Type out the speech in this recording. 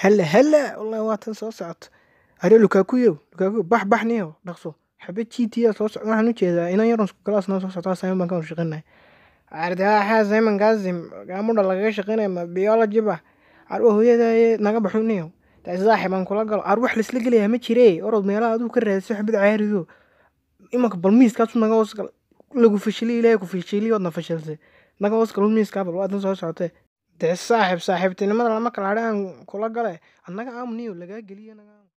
هلا هلا والله waa soo socoto are lukakuyow lukakuyow bax bax niyow dhaqso xabad gta soo socdo waxaan u inan yaron isku galaasna soo socdaa simon baan ka hor shaqeynaya simon gazim gaamudha lagaga shaqeynaya ma biology ba arwa hooyadaaye naga baxu niyow taisaaxi baan kula galo ar wax laisla gelayaa ma jire orod meelaha aduu ka raadso xabad caarido imanka balmiiskaasu naga hoos gal lagu fashiliy ilaahay ku fashiliyoodna fashalse naga hoos galo miiskaabal waa tan soo socotee Dee saaxiib saaxiibtinimada lama kala hadhaan kula gale anaka lagaa geliyanaga